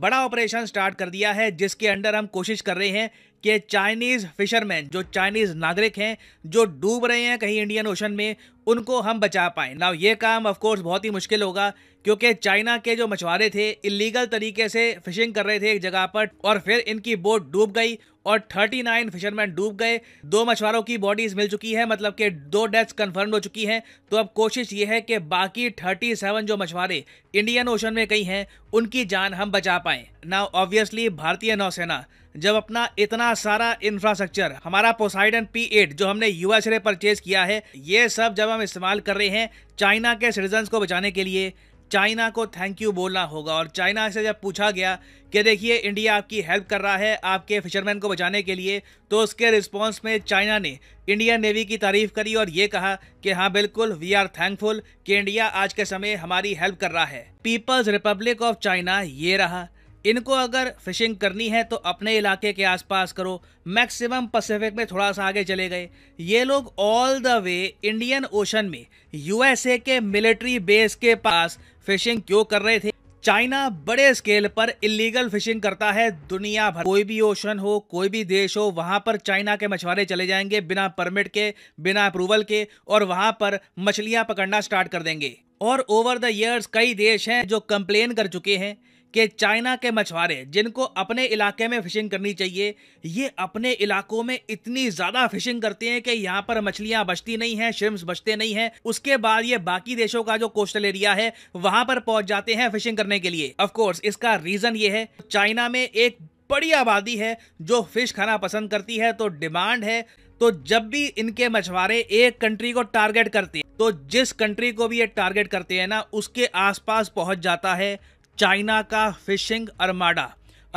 बड़ा operation start कर दिया है जिसके अंडर हम कोशिश कर रहे हैं कि चाइनीज़ फिशरमैन जो चाइनीज़ नागरिक हैं जो डूब रहे हैं कहीं इंडियन ओशन में उनको हम बचा पाएं ना ये काम ऑफकोर्स बहुत ही मुश्किल होगा क्योंकि चाइना के जो मछुआरे थे इलीगल तरीके से फिशिंग कर रहे थे एक जगह पर और फिर इनकी बोट डूब गई और 39 फिशरमैन डूब गए दो मछुआरों की बॉडीज मिल चुकी है मतलब कि दो डेथ्स कंफर्म हो चुकी हैं तो अब कोशिश ये है कि बाकी 37 जो मछुआरे इंडियन ओशन में कई हैं उनकी जान हम बचा पाएं ना ऑब्वियसली भारतीय नौसेना जब अपना इतना सारा इंफ्रास्ट्रक्चर हमारा पोसाइडन पी एट जो हमने यूएस परचेज किया है ये सब जब हम इस्तेमाल कर रहे हैं चाइना के सिटीजन को बचाने के लिए चाइना को थैंक यू बोलना होगा और चाइना से जब पूछा गया कि देखिए इंडिया आपकी हेल्प कर रहा है आपके फिशरमैन को बचाने के लिए तो उसके रिस्पांस में चाइना ने इंडियन नेवी की तारीफ करी और ये कहा कि हाँ बिल्कुल वी आर थैंकफुल कि इंडिया आज के समय हमारी हेल्प कर रहा है पीपल्स रिपब्लिक ऑफ चाइना ये रहा इनको अगर फिशिंग करनी है तो अपने इलाके के आसपास करो मैक्सिमम पैसिफिक में थोड़ा सा आगे चले गए ये लोग all the way Indian ocean में यूएसए के मिलिट्री बेस के पास फिशिंग क्यों कर रहे थे चाइना बड़े स्केल पर इलीगल फिशिंग करता है दुनिया भर कोई भी ओशन हो कोई भी देश हो वहां पर चाइना के मछुआरे चले जाएंगे बिना परमिट के बिना अप्रूवल के और वहां पर मछलियां पकड़ना स्टार्ट कर देंगे और ओवर द ईयर्स कई देश हैं जो कंप्लेन कर चुके हैं कि चाइना के मछुआरे जिनको अपने इलाके में फिशिंग करनी चाहिए ये अपने इलाकों में इतनी ज़्यादा फिशिंग करते हैं कि यहाँ पर मछलियां बचती नहीं हैं श्रिम्स बचते नहीं हैं उसके बाद ये बाकी देशों का जो कोस्टल एरिया है वहां पर पहुंच जाते हैं फिशिंग करने के लिए ऑफकोर्स इसका रीज़न ये है चाइना में एक बड़ी आबादी है जो फिश खाना पसंद करती है तो डिमांड है तो जब भी इनके मछुआरे एक कंट्री को टारगेट करते हैं तो जिस कंट्री को भी ये टारगेट करते हैं ना उसके आसपास पहुंच जाता है चाइना का फिशिंग अरमाडा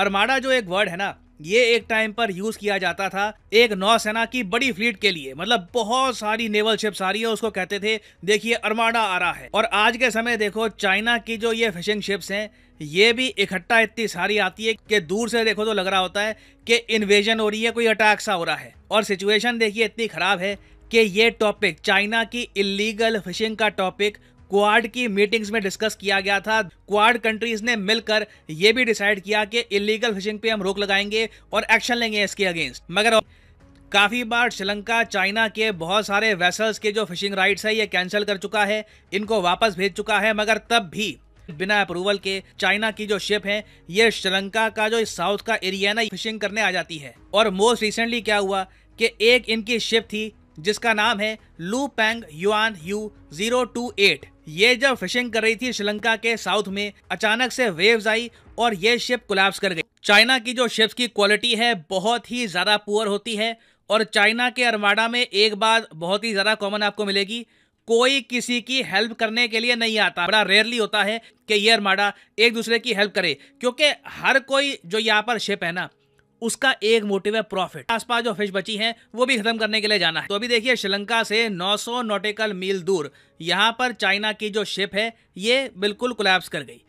अरमाडा जो एक वर्ड है ना ये एक टाइम पर यूज किया जाता था एक नौसेना की बड़ी फ्लीट के लिए मतलब बहुत सारी नेवल शिप्स आ रही है उसको कहते थे देखिए अरमाडा आ रहा है और आज के समय देखो चाइना की जो ये फिशिंग शिप्स हैं ये भी इकट्ठा इतनी सारी आती है कि दूर से देखो तो लग रहा होता है कि इन्वेजन हो रही है कोई अटैक सा हो रहा है और सिचुएशन देखिए इतनी खराब है कि ये टॉपिक चाइना की इलीगल फिशिंग का टॉपिक क्वाड की मीटिंग्स में डिस्कस किया गया था क्वाड कंट्रीज ने मिलकर ये भी डिसाइड किया कि इलीगल फिशिंग पे हम रोक लगाएंगे और एक्शन लेंगे इसके अगेंस्ट मगर काफ़ी बार श्रीलंका चाइना के बहुत सारे वेसल्स के जो फिशिंग राइट्स है ये कैंसिल कर चुका है इनको वापस भेज चुका है मगर तब भी बिना अप्रूवल के चाइना की जो शिप है ये श्रीलंका का जो साउथ का एरिया ना फिशिंग करने आ जाती है और मोस्ट रिसेंटली क्या हुआ कि एक इनकी शिप थी जिसका नाम है Lu Pang Yuan Yu zero two eight ये जब फिशिंग कर रही थी श्रीलंका के साउथ में अचानक से वेव्स आई और ये शिप कोलैप्स कर गई चाइना की जो शिप्स की क्वालिटी है बहुत ही ज़्यादा पुअर होती है और चाइना के अरमाडा में एक बात बहुत ही ज़्यादा कॉमन आपको मिलेगी कोई किसी की हेल्प करने के लिए नहीं आता बड़ा रेयरली होता है कि ये अरमाडा एक दूसरे की हेल्प करे क्योंकि हर कोई जो यहाँ पर शिप है ना उसका एक मोटिव है प्रॉफिट आसपास जो फिश बची है वो भी खत्म करने के लिए जाना है तो अभी देखिए श्रीलंका से 900 नॉटिकल मील दूर यहाँ पर चाइना की जो शिप है ये बिल्कुल कोलैप्स कर गई